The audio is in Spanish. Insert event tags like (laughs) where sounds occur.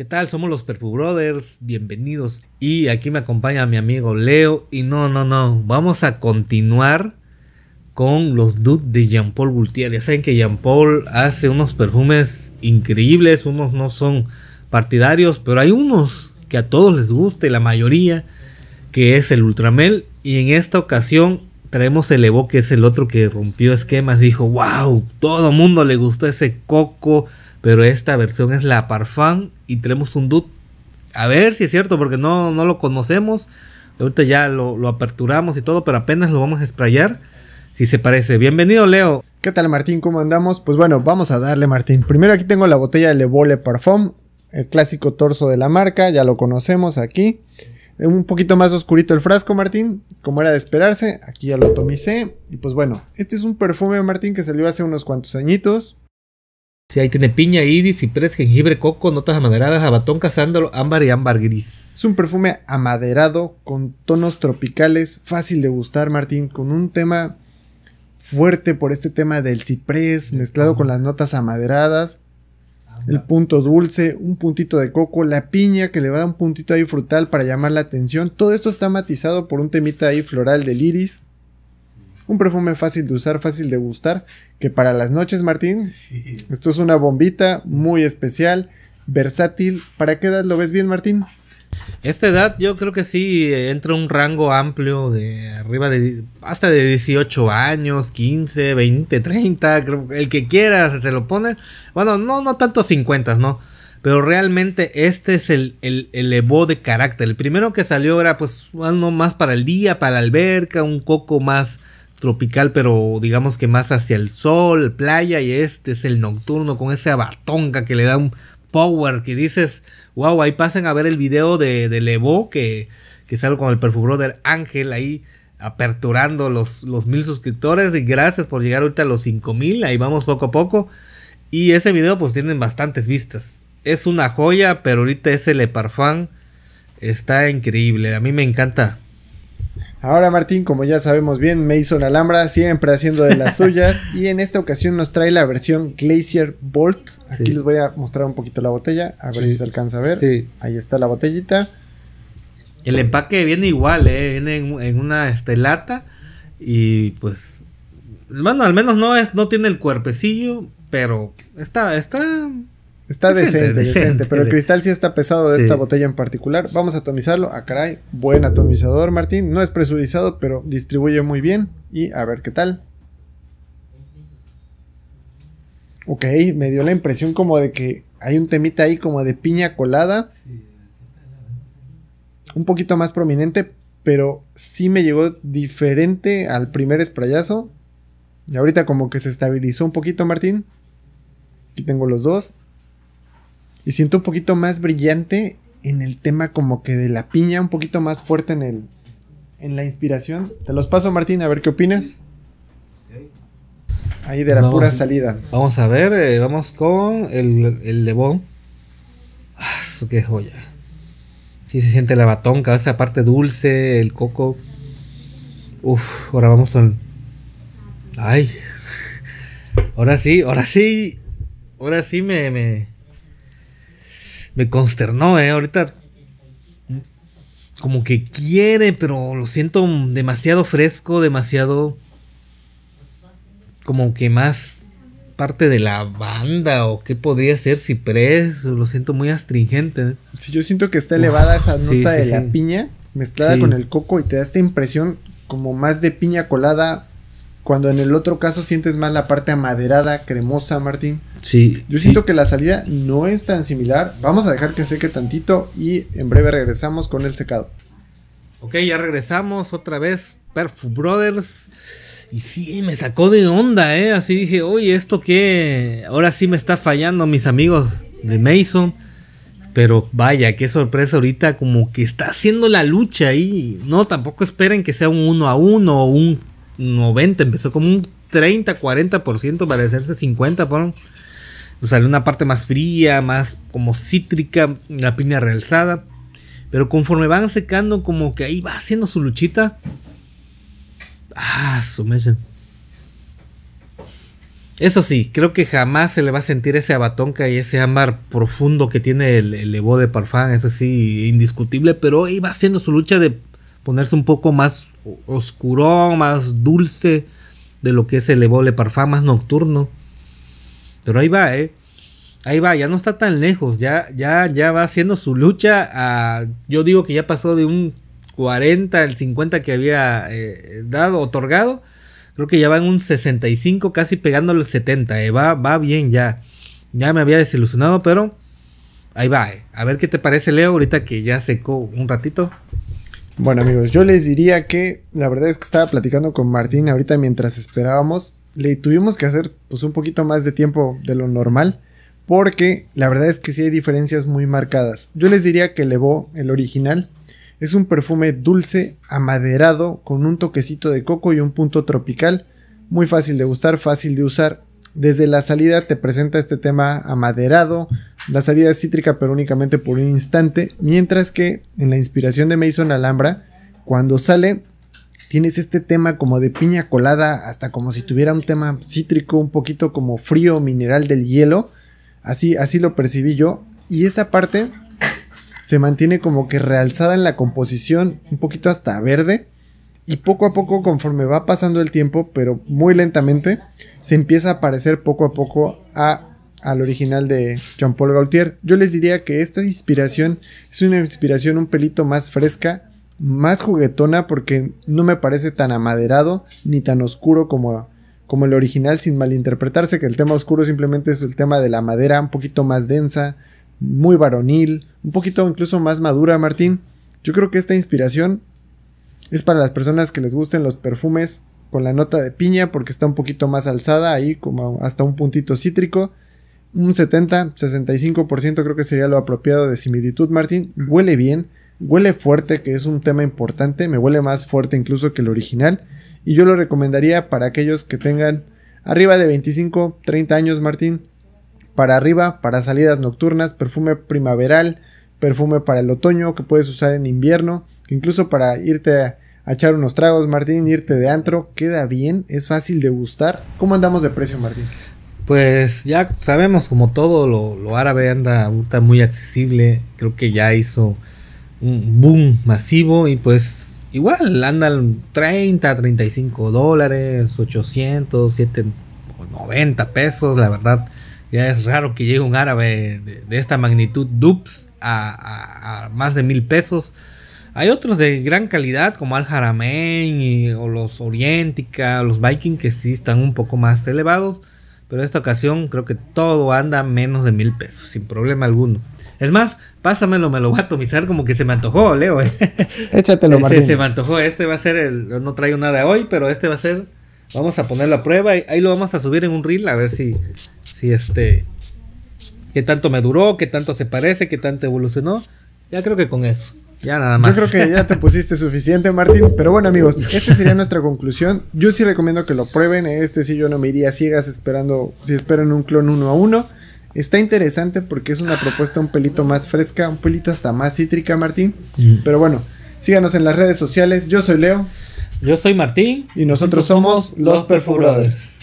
¿Qué tal? Somos los Perfume Brothers, bienvenidos. Y aquí me acompaña mi amigo Leo. Y no, no, no, vamos a continuar con los dudes de Jean Paul Gaultier. Ya saben que Jean Paul hace unos perfumes increíbles, unos no son partidarios, pero hay unos que a todos les guste, la mayoría, que es el Ultramel. Y en esta ocasión traemos el Evo, que es el otro que rompió esquemas. Dijo, wow, todo mundo le gustó ese coco pero esta versión es la Parfum y tenemos un dude. A ver si es cierto, porque no, no lo conocemos. Ahorita ya lo, aperturamos y todo, pero apenas lo vamos a sprayar. Si se parece. Bienvenido, Leo. ¿Qué tal, Martín? ¿Cómo andamos? Pues bueno, vamos a darle, Martín. Primero aquí tengo la botella de Le Vole Parfum, el clásico torso de la marca, ya lo conocemos aquí. Un poquito más oscurito el frasco, Martín, como era de esperarse. Aquí ya lo atomicé. Y pues bueno, este es un perfume, Martín, que salió hace unos cuantos añitos. Sí, ahí tiene piña, iris, ciprés, jengibre, coco, notas amaderadas, abatón, casándolo, ámbar y ámbar gris. Es un perfume amaderado con tonos tropicales, fácil de gustar, Martín, con un tema fuerte por este tema del ciprés, mezclado con las notas amaderadas, el punto dulce, un puntito de coco, la piña que le va a dar un puntito ahí frutal para llamar la atención. Todo esto está matizado por un temita ahí floral del iris. Un perfume fácil de usar, fácil de gustar, que para las noches, Martín, esto es una bombita muy especial, versátil. ¿Para qué edad lo ves bien, Martín? Esta edad yo creo que sí eh, entra un rango amplio de arriba de hasta de 18 años, 15, 20, 30, el que quiera se lo pone. Bueno, no, no tanto 50, ¿no? Pero realmente este es el, el, evo de carácter. El primero que salió era pues algo más para el día, para la alberca, un poco más tropical, pero digamos que más hacia el sol, playa, y este es el nocturno con esa batonga que le da un power que dices, wow, ahí pasen a ver el video de, de Levo que, que sale con el perfumero del ángel ahí aperturando los, los mil suscriptores y gracias por llegar ahorita a los cinco mil, ahí vamos poco a poco. Y ese video pues tienen bastantes vistas. Es una joya, pero ahorita ese Le Parfum está increíble, a mí me encanta. Ahora Martín, como ya sabemos bien, Mason Alhambra siempre haciendo de las (laughs) suyas y en esta ocasión nos trae la versión Glacier Bolt. Aquí les voy a mostrar un poquito la botella, a ver si se alcanza a ver. Ahí está la botellita. El empaque viene igual, ¿eh? viene en, una este, lata y pues, bueno, al menos no es, no tiene el cuerpecillo, pero está, está Está decente, decente, pero el cristal sí está pesado de esta botella en particular. Vamos a atomizarlo. Ah, caray, buen atomizador, Martín. No es presurizado, pero distribuye muy bien. Y a ver qué tal. Ok, me dio la impresión como de que hay un temita ahí como de piña colada. Un poquito más prominente, pero sí me llegó diferente al primer sprayazo. Y ahorita como que se estabilizó un poquito, Martín. Aquí tengo los dos y siento un poquito más brillante en el tema como que de la piña, un poquito más fuerte en el en la inspiración. Te los paso Martín, a ver qué opinas. Ahí de la pura salida. Vamos a ver, eh, vamos con el, el Levón. Ah, qué joya. Sí se siente la batonca, esa parte dulce, el coco. Uf, ahora vamos al. Ay. (laughs) Ahora sí, ahora sí. Ahora sí me me consternó, ¿eh? Ahorita como que quiere, pero lo siento demasiado fresco, demasiado como que más parte de la banda o qué podría ser Ciprés, lo siento muy astringente. si yo siento que está elevada esa nota de la piña mezclada con el coco y te da esta impresión como más de piña colada cuando en el otro caso sientes más la parte amaderada, cremosa, Martín. Sí. Yo siento que la salida no es tan similar. Vamos a dejar que seque tantito y en breve regresamos con el secado. Ok, ya regresamos otra vez. Perfume Brothers. Y sí, me sacó de onda, ¿eh? Así dije, oye, ¿esto qué? Ahora sí me está fallando mis amigos de Mason. Pero vaya, qué sorpresa ahorita, como que está haciendo la lucha ahí. No, tampoco esperen que sea un uno a uno o un 90, empezó como un 30, 40% para hacerse 50, por salió una parte más fría, más como cítrica, la piña realzada. Pero conforme van secando, como que ahí va haciendo su luchita. Ah, su mesa Eso sí, creo que jamás se le va a sentir ese abatonca y ese ámbar profundo que tiene el, el Evo de Parfum. Eso sí, indiscutible. Pero ahí va haciendo su lucha de ponerse un poco más oscuro... más dulce de lo que es el Evole Parfum, más nocturno. Pero ahí va, ¿eh? Ahí va, ya no está tan lejos, ya, ya, ya va haciendo su lucha. yo digo que ya pasó de un 40, el 50 que había eh, dado, otorgado. Creo que ya va en un 65, casi pegando el 70. Va, va bien ya. Ya me había desilusionado, pero ahí va. Eh. A ver qué te parece, Leo, ahorita que ya secó un ratito. Bueno amigos, yo les diría que la verdad es que estaba platicando con Martín ahorita mientras esperábamos, le tuvimos que hacer pues un poquito más de tiempo de lo normal porque la verdad es que sí hay diferencias muy marcadas. Yo les diría que Levó, el original, es un perfume dulce, amaderado, con un toquecito de coco y un punto tropical, muy fácil de gustar, fácil de usar. Desde la salida te presenta este tema amaderado, la salida es cítrica pero únicamente por un instante, mientras que en la inspiración de Mason Alhambra, cuando sale, tienes este tema como de piña colada, hasta como si tuviera un tema cítrico, un poquito como frío mineral del hielo, así, así lo percibí yo, y esa parte se mantiene como que realzada en la composición, un poquito hasta verde, y poco a poco conforme va pasando el tiempo, pero muy lentamente, se empieza a parecer poco a poco a al original de Jean-Paul Gaultier. Yo les diría que esta inspiración es una inspiración un pelito más fresca, más juguetona, porque no me parece tan amaderado ni tan oscuro como, como el original, sin malinterpretarse que el tema oscuro simplemente es el tema de la madera un poquito más densa, muy varonil, un poquito incluso más madura, Martín. Yo creo que esta inspiración es para las personas que les gusten los perfumes con la nota de piña porque está un poquito más alzada ahí como hasta un puntito cítrico un 70, 65% creo que sería lo apropiado de similitud, Martín. Huele bien, huele fuerte, que es un tema importante, me huele más fuerte incluso que el original. Y yo lo recomendaría para aquellos que tengan arriba de 25, 30 años, Martín. Para arriba, para salidas nocturnas, perfume primaveral, perfume para el otoño que puedes usar en invierno, incluso para irte a, echar unos tragos, Martín, irte de antro, queda bien, es fácil de gustar. ¿Cómo andamos de precio, Martín? Pues ya sabemos, como todo lo, árabe anda, muy accesible. Creo que ya hizo un boom masivo y pues igual andan 30, 35 dólares, 800, 790 pesos. La verdad, ya es raro que llegue un árabe de, esta magnitud dupes a, más de mil pesos. Hay otros de gran calidad como Al Haramein o los Orientica, los Viking que sí están un poco más elevados pero esta ocasión creo que todo anda menos de mil pesos, sin problema alguno. Es más, pásamelo, me lo voy a atomizar como que se me antojó, Leo. ¿eh? (laughs) Échatelo, Martín. Se, se me antojó, este va a ser el, no traigo nada hoy, pero este va a ser, vamos a ponerlo a prueba, y ahí lo vamos a subir en un reel, a ver si, si este, qué tanto me duró, qué tanto se parece, qué tanto evolucionó. Ya creo que con eso. Ya nada más. Yo creo que ya te pusiste suficiente, Martín. Pero bueno, amigos, esta sería nuestra conclusión. Yo sí recomiendo que lo prueben. Este sí yo no me iría ciegas esperando, si esperan un clon uno a uno. Está interesante porque es una propuesta un pelito más fresca, un pelito hasta más cítrica, Martín. Pero bueno, síganos en las redes sociales. Yo soy Leo. Yo soy Martín. Y nosotros somos Los perfumadores.